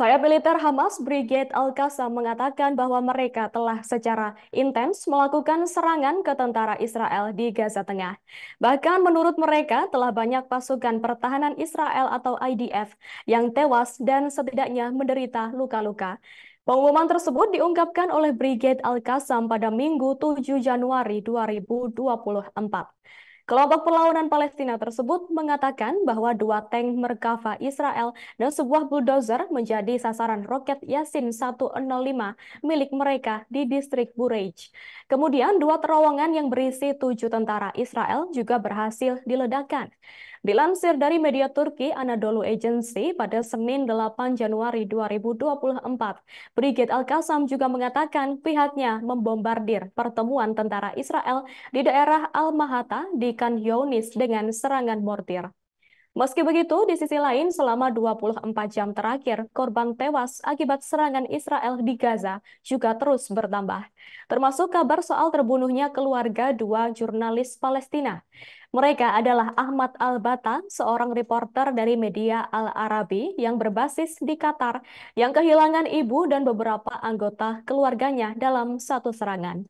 Saya militer Hamas Brigade Al-Qassam mengatakan bahwa mereka telah secara intens melakukan serangan ke tentara Israel di Gaza Tengah. Bahkan menurut mereka telah banyak pasukan pertahanan Israel atau IDF yang tewas dan setidaknya menderita luka-luka. Pengumuman tersebut diungkapkan oleh Brigade Al-Qassam pada Minggu 7 Januari 2024. Kelompok perlawanan Palestina tersebut mengatakan bahwa dua tank Merkava Israel dan sebuah bulldozer menjadi sasaran roket Yasin 105 milik mereka di distrik Burej. Kemudian dua terowongan yang berisi tujuh tentara Israel juga berhasil diledakkan. Dilansir dari media Turki Anadolu Agency pada Senin 8 Januari 2024, Brigit Al-Qassam juga mengatakan pihaknya membombardir pertemuan tentara Israel di daerah Al-Mahata di Kan Yunis dengan serangan mortir. Meski begitu, di sisi lain, selama 24 jam terakhir, korban tewas akibat serangan Israel di Gaza juga terus bertambah, termasuk kabar soal terbunuhnya keluarga dua jurnalis Palestina. Mereka adalah Ahmad Al-Bata, seorang reporter dari media Al-Arabi yang berbasis di Qatar, yang kehilangan ibu dan beberapa anggota keluarganya dalam satu serangan.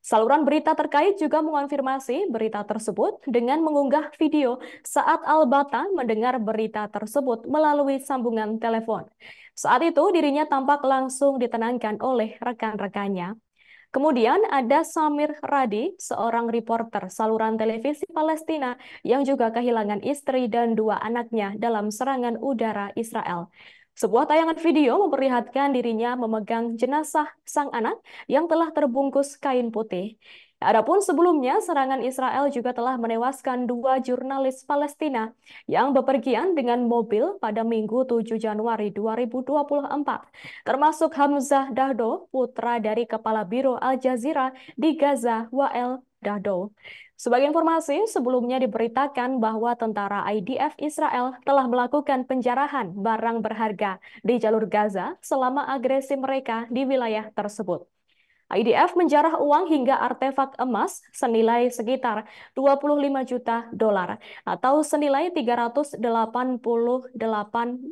Saluran berita terkait juga mengonfirmasi berita tersebut dengan mengunggah video saat Al-Bata mendengar berita tersebut melalui sambungan telepon. Saat itu dirinya tampak langsung ditenangkan oleh rekan-rekannya. Kemudian ada Samir Radi, seorang reporter saluran televisi Palestina yang juga kehilangan istri dan dua anaknya dalam serangan udara Israel. Sebuah tayangan video memperlihatkan dirinya memegang jenazah sang anak yang telah terbungkus kain putih. Adapun sebelumnya, serangan Israel juga telah menewaskan dua jurnalis Palestina yang bepergian dengan mobil pada Minggu 7 Januari 2024, termasuk Hamzah Dahdo, putra dari Kepala Biro Al Jazeera di Gaza, Wael Dado, Sebagai informasi, sebelumnya diberitakan bahwa tentara IDF Israel telah melakukan penjarahan barang berharga di jalur Gaza selama agresi mereka di wilayah tersebut. IDF menjarah uang hingga artefak emas senilai sekitar 25 juta dolar atau senilai 388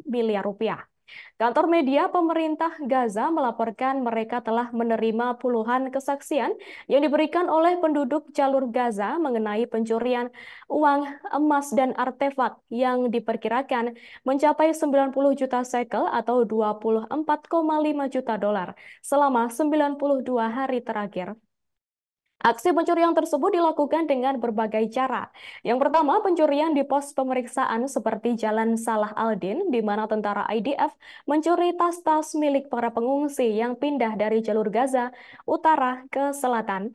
miliar rupiah. Kantor media pemerintah Gaza melaporkan mereka telah menerima puluhan kesaksian yang diberikan oleh penduduk jalur Gaza mengenai pencurian uang emas dan artefak yang diperkirakan mencapai 90 juta sekel atau 24,5 juta dolar selama 92 hari terakhir. Aksi pencurian tersebut dilakukan dengan berbagai cara. Yang pertama, pencurian di pos pemeriksaan seperti Jalan Salah Aldin, di mana tentara IDF mencuri tas-tas milik para pengungsi yang pindah dari jalur Gaza utara ke selatan.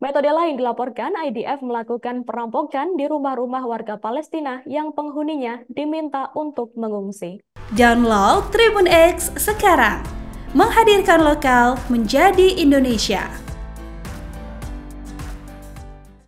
Metode lain dilaporkan IDF melakukan perampokan di rumah-rumah warga Palestina yang penghuninya diminta untuk mengungsi. Download Tribun X sekarang, menghadirkan lokal menjadi Indonesia.